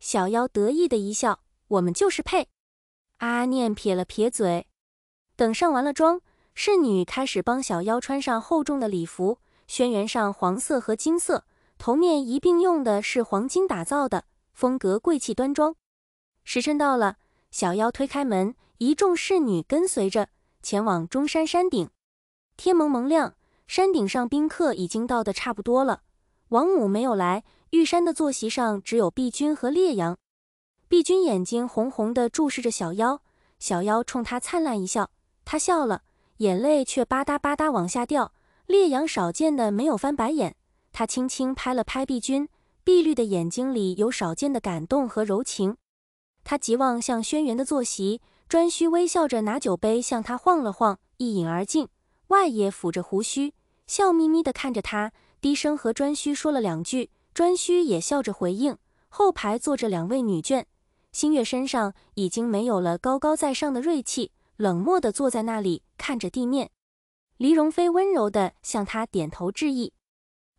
小妖得意的一笑，我们就是配。阿念撇了撇嘴。等上完了妆，侍女开始帮小妖穿上厚重的礼服，轩辕上黄色和金色，头面一并用的是黄金打造的，风格贵气端庄。时辰到了，小妖推开门，一众侍女跟随着前往中山山顶。天蒙蒙亮，山顶上宾客已经到的差不多了，王母没有来。玉山的坐席上只有碧君和烈阳。碧君眼睛红红的注视着小妖，小妖冲他灿烂一笑，他笑了，眼泪却吧嗒吧嗒往下掉。烈阳少见的没有翻白眼，他轻轻拍了拍碧君，碧绿的眼睛里有少见的感动和柔情。他急望向轩辕的坐席，专需微笑着拿酒杯向他晃了晃，一饮而尽。外爷抚着胡须，笑眯眯的看着他，低声和专需说了两句。专需也笑着回应，后排坐着两位女眷。星月身上已经没有了高高在上的锐气，冷漠的坐在那里看着地面。黎容飞温柔的向他点头致意。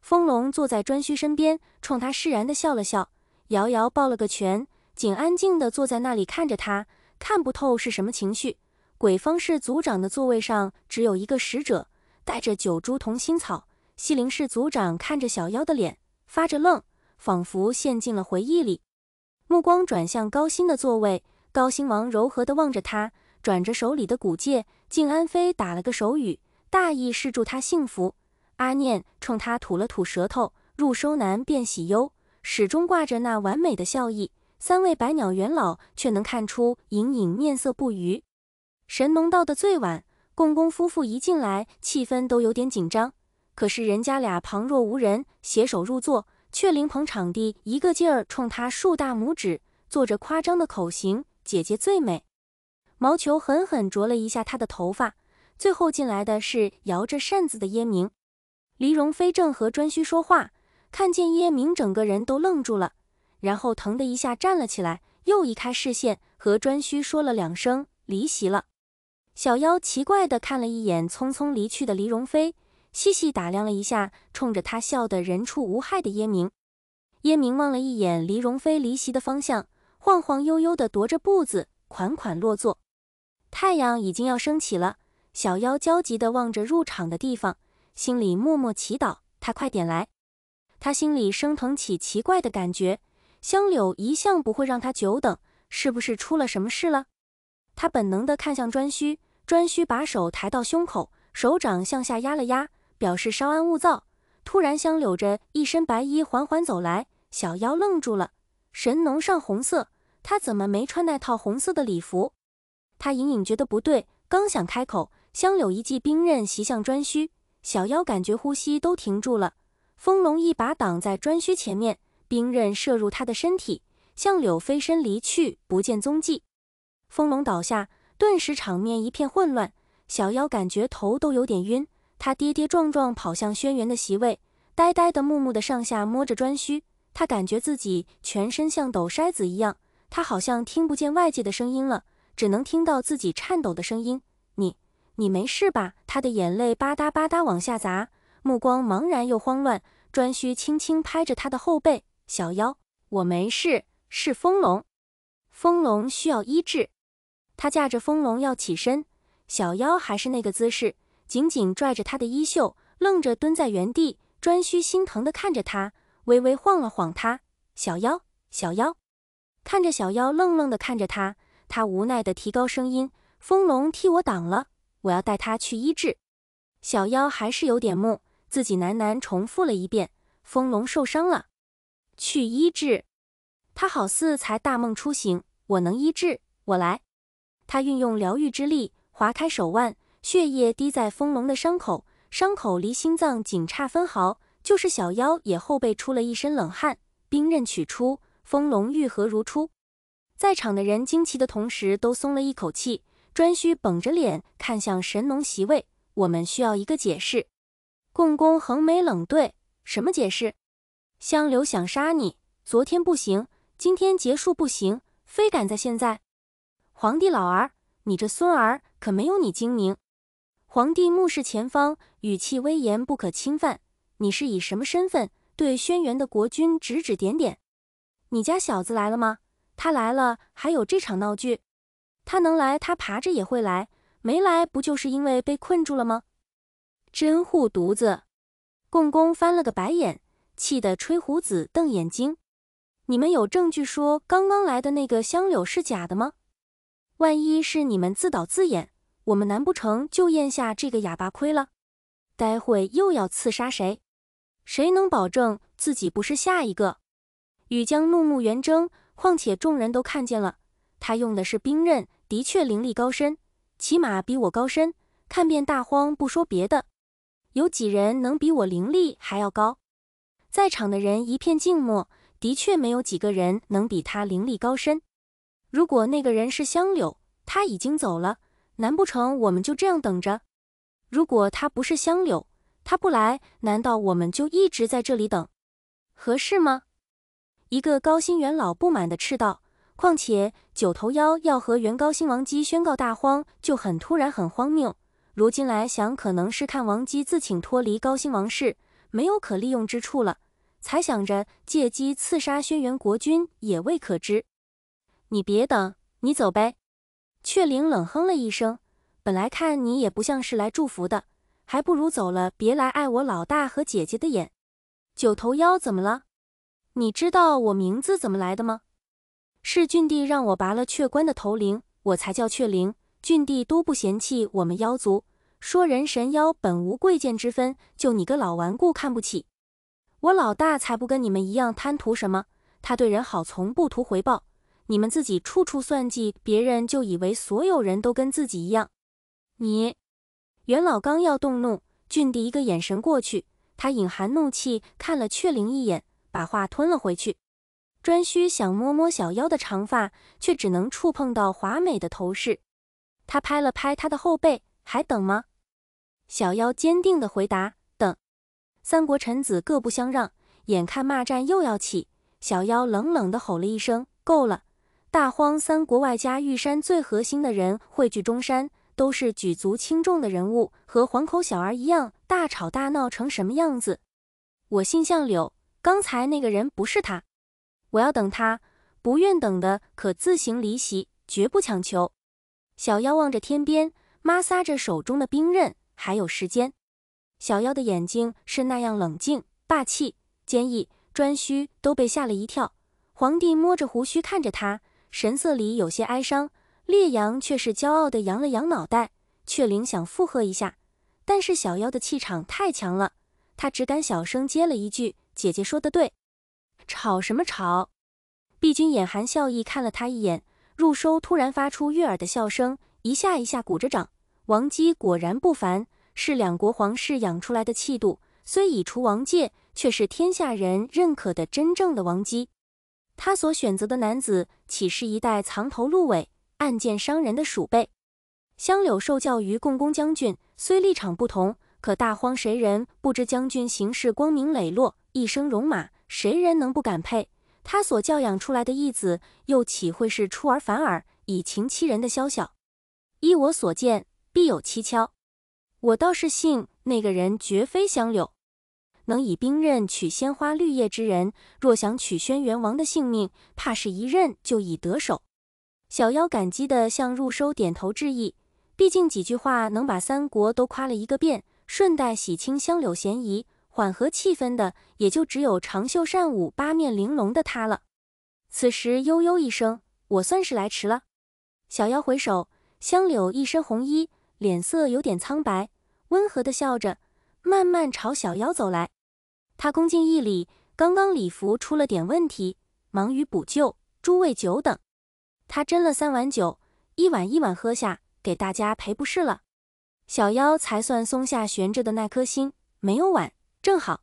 风龙坐在专需身边，冲他释然的笑了笑。瑶瑶抱了个拳，景安静的坐在那里看着他，看不透是什么情绪。鬼方氏族长的座位上只有一个使者，带着九株同心草。西陵氏族长看着小妖的脸。发着愣，仿佛陷进了回忆里，目光转向高辛的座位。高辛王柔和地望着他，转着手里的古戒。敬安妃打了个手语，大意是祝他幸福。阿念冲他吐了吐舌头。入收难，便喜忧，始终挂着那完美的笑意。三位百鸟元老却能看出隐隐面色不愉。神农到的最晚，共工夫妇一进来，气氛都有点紧张。可是人家俩旁若无人，携手入座，却灵棚场地一个劲儿冲他竖大拇指，做着夸张的口型：“姐姐最美。”毛球狠狠啄了一下他的头发。最后进来的是摇着扇子的耶明。黎荣飞正和颛顼说话，看见耶明，整个人都愣住了，然后疼的一下站了起来，又移开视线，和颛顼说了两声离席了。小妖奇怪地看了一眼匆匆离去的黎荣飞。细细打量了一下，冲着他笑得人畜无害的耶明，耶明望了一眼黎荣飞离席的方向，晃晃悠悠地踱着步子，款款落座。太阳已经要升起了，小妖焦急地望着入场的地方，心里默默祈祷他快点来。他心里升腾起奇怪的感觉，香柳一向不会让他久等，是不是出了什么事了？他本能地看向专需，专需把手抬到胸口，手掌向下压了压。表示稍安勿躁。突然，香柳着一身白衣缓缓走来，小妖愣住了。神农上红色，他怎么没穿那套红色的礼服？他隐隐觉得不对，刚想开口，香柳一记冰刃袭向颛顼，小妖感觉呼吸都停住了。风龙一把挡在颛顼前面，冰刃射入他的身体。向柳飞身离去，不见踪迹。风龙倒下，顿时场面一片混乱。小妖感觉头都有点晕。他跌跌撞撞跑向轩辕的席位，呆呆的、木木的上下摸着砖须。他感觉自己全身像抖筛子一样，他好像听不见外界的声音了，只能听到自己颤抖的声音。你、你没事吧？他的眼泪吧嗒吧嗒往下砸，目光茫然又慌乱。专须轻轻拍着他的后背：“小妖，我没事，是风龙，风龙需要医治。”他架着风龙要起身，小妖还是那个姿势。紧紧拽着他的衣袖，愣着蹲在原地，专需心疼地看着他，微微晃了晃他。小夭小夭。看着小妖愣愣地看着他，他无奈地提高声音：“风龙替我挡了，我要带他去医治。”小妖还是有点木，自己喃喃重复了一遍：“风龙受伤了，去医治。”他好似才大梦初醒：“我能医治，我来。”他运用疗愈之力，划开手腕。血液滴在风龙的伤口，伤口离心脏仅差分毫，就是小妖也后背出了一身冷汗。冰刃取出，风龙愈合如初。在场的人惊奇的同时，都松了一口气。颛顼绷着脸看向神农席位：“我们需要一个解释。”共工横眉冷对：“什么解释？”香流想杀你，昨天不行，今天结束不行，非赶在现在。皇帝老儿，你这孙儿可没有你精明。皇帝目视前方，语气威严，不可侵犯。你是以什么身份对轩辕的国君指指点点？你家小子来了吗？他来了，还有这场闹剧。他能来，他爬着也会来；没来，不就是因为被困住了吗？真护犊子！共工翻了个白眼，气得吹胡子瞪眼睛。你们有证据说刚刚来的那个香柳是假的吗？万一是你们自导自演？我们难不成就咽下这个哑巴亏了？待会又要刺杀谁？谁能保证自己不是下一个？雨江怒目圆睁。况且众人都看见了，他用的是兵刃，的确灵力高深，起码比我高深。看遍大荒，不说别的，有几人能比我灵力还要高？在场的人一片静默。的确，没有几个人能比他灵力高深。如果那个人是香柳，他已经走了。难不成我们就这样等着？如果他不是香柳，他不来，难道我们就一直在这里等？合适吗？一个高星元老不满地斥道。况且九头妖要和原高星王姬宣告大荒，就很突然，很荒谬。如今来想，可能是看王姬自请脱离高星王室，没有可利用之处了，才想着借机刺杀轩辕国君，也未可知。你别等，你走呗。雀灵冷哼了一声，本来看你也不像是来祝福的，还不如走了，别来碍我老大和姐姐的眼。九头妖怎么了？你知道我名字怎么来的吗？是俊帝让我拔了雀冠的头灵，我才叫雀灵。俊帝都不嫌弃我们妖族，说人神妖本无贵贱之分，就你个老顽固看不起。我老大才不跟你们一样贪图什么，他对人好，从不图回报。你们自己处处算计，别人就以为所有人都跟自己一样。你，元老刚要动怒，俊迪一个眼神过去，他隐含怒气看了雀灵一眼，把话吞了回去。专需想摸摸小妖的长发，却只能触碰到华美的头饰。他拍了拍他的后背，还等吗？小妖坚定的回答：等。三国臣子各不相让，眼看骂战又要起，小妖冷冷的吼了一声：够了！大荒三国外加玉山最核心的人汇聚中山，都是举足轻重的人物，和黄口小儿一样大吵大闹成什么样子？我姓向柳，刚才那个人不是他，我要等他，不愿等的可自行离席，绝不强求。小妖望着天边，摩挲着手中的兵刃，还有时间。小妖的眼睛是那样冷静、霸气、坚毅，专需都被吓了一跳。皇帝摸着胡须看着他。神色里有些哀伤，烈阳却是骄傲地扬了扬脑袋，雀翎想附和一下，但是小妖的气场太强了，他只敢小声接了一句：“姐姐说的对。”吵什么吵？碧君眼含笑意看了他一眼，入收突然发出悦耳的笑声，一下一下鼓着掌。王姬果然不凡，是两国皇室养出来的气度，虽已除王界，却是天下人认可的真正的王姬。他所选择的男子，岂是一代藏头露尾、暗箭伤人的鼠辈？香柳受教于共工将军，虽立场不同，可大荒谁人不知将军行事光明磊落？一生戎马，谁人能不感佩？他所教养出来的义子，又岂会是出尔反尔、以情欺人的宵小？依我所见，必有蹊跷。我倒是信那个人绝非香柳。能以兵刃取鲜花绿叶之人，若想取轩辕王的性命，怕是一刃就已得手。小妖感激的向入收点头致意，毕竟几句话能把三国都夸了一个遍，顺带洗清香柳嫌疑，缓和气氛的也就只有长袖善舞、八面玲珑的他了。此时悠悠一声：“我算是来迟了。”小妖回首，香柳一身红衣，脸色有点苍白，温和的笑着，慢慢朝小妖走来。他恭敬一礼，刚刚礼服出了点问题，忙于补救，诸位久等。他斟了三碗酒，一碗一碗喝下，给大家赔不是了。小妖才算松下悬着的那颗心，没有碗，正好。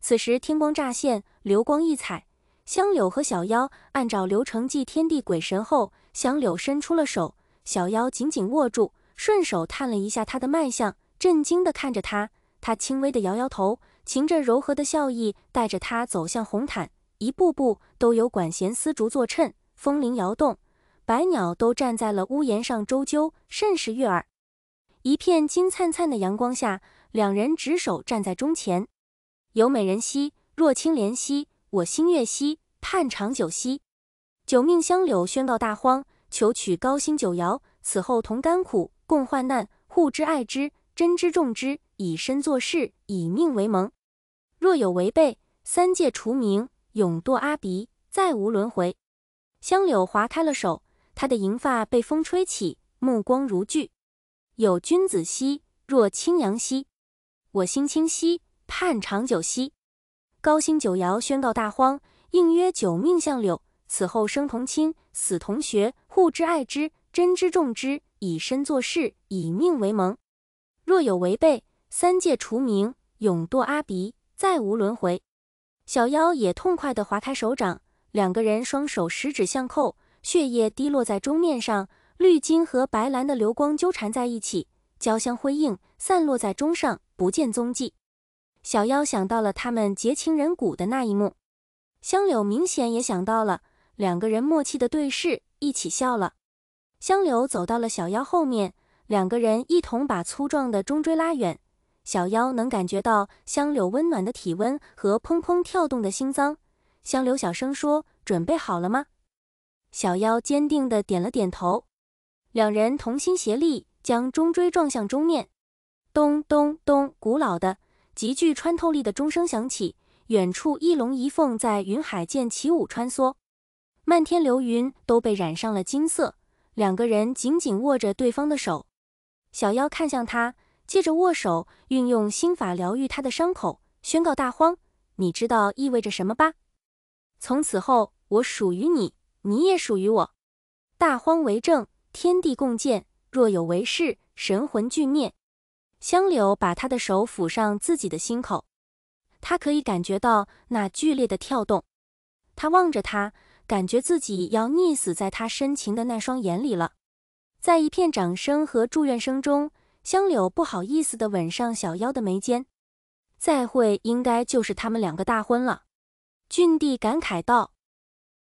此时天光乍现，流光溢彩。香柳和小妖按照流程祭天地鬼神后，香柳伸出了手，小妖紧紧握住，顺手探了一下他的脉象，震惊地看着他。他轻微的摇摇头。噙着柔和的笑意，带着他走向红毯，一步步都有管弦丝竹作衬，风铃摇动，百鸟都站在了屋檐上周啾，甚是悦耳。一片金灿灿的阳光下，两人执手站在中前。有美人兮，若青莲兮，我心悦兮，盼长久兮。九命相柳宣告大荒，求取高薪九爻，此后同甘苦，共患难，互知爱之，珍之重之，以身作事。以命为盟，若有违背，三界除名，永堕阿鼻，再无轮回。香柳划开了手，她的银发被风吹起，目光如炬。有君子兮，若清扬兮；我心清兮，盼长久兮。高星九瑶宣告大荒，应曰九命相柳。此后生同亲，死同学，互之爱之，珍之重之，以身作事，以命为盟。若有违背。三界除名，永堕阿鼻，再无轮回。小妖也痛快地划开手掌，两个人双手十指相扣，血液滴落在钟面上，绿金和白蓝的流光纠缠在一起，交相辉映，散落在钟上，不见踪迹。小妖想到了他们结情人骨的那一幕，香柳明显也想到了，两个人默契的对视，一起笑了。香柳走到了小妖后面，两个人一同把粗壮的钟锥拉远。小妖能感觉到香柳温暖的体温和砰砰跳动的心脏。香柳小声说：“准备好了吗？”小妖坚定的点了点头。两人同心协力，将钟锥撞向钟面。咚咚咚，古老的、极具穿透力的钟声响起。远处一龙一凤在云海间起舞穿梭，漫天流云都被染上了金色。两个人紧紧握着对方的手。小妖看向他。借着握手，运用心法疗愈他的伤口，宣告大荒，你知道意味着什么吧？从此后，我属于你，你也属于我。大荒为证，天地共建。若有为是，神魂俱灭。香柳把他的手抚上自己的心口，他可以感觉到那剧烈的跳动。他望着他，感觉自己要溺死在他深情的那双眼里了。在一片掌声和祝愿声中。香柳不好意思地吻上小妖的眉间，再会应该就是他们两个大婚了。俊帝感慨道。